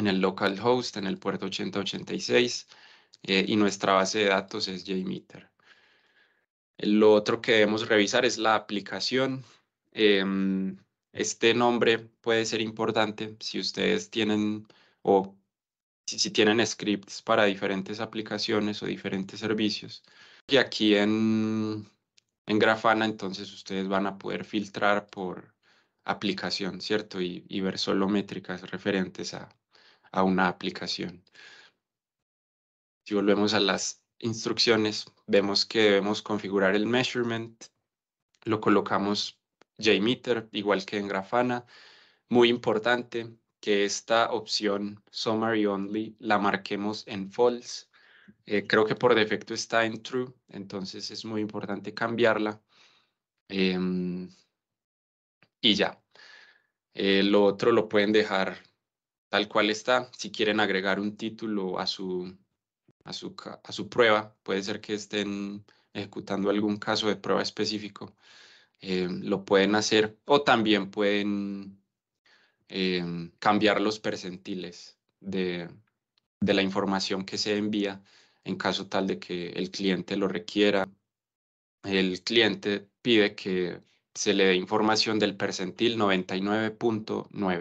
en el localhost, en el puerto 8086, eh, y nuestra base de datos es JMeter. Lo otro que debemos revisar es la aplicación. Em, este nombre puede ser importante si ustedes tienen o si, tienen scripts para diferentes aplicaciones o diferentes servicios. Y aquí en, en Grafana, entonces ustedes van a poder filtrar por aplicación, ¿cierto? y ver solo métricas referentes a, a una aplicación. Si volvemos a las instrucciones, vemos que debemos configurar el measurement, lo colocamos JMeter, igual que en Grafana. Muy importante que esta opción Summary Only la marquemos en False. Eh, creo que por defecto está en True, entonces es muy importante cambiarla. Em, y ya. Eh, lo otro lo pueden dejar tal cual está. Si quieren agregar un título a su, a a su prueba, puede ser que estén ejecutando algún caso de prueba específico, eh, lo pueden hacer o también pueden eh, cambiar los percentiles de, de, la información que se envía en caso tal de que el cliente lo requiera. El cliente pide que se le dé información del percentil 99.9.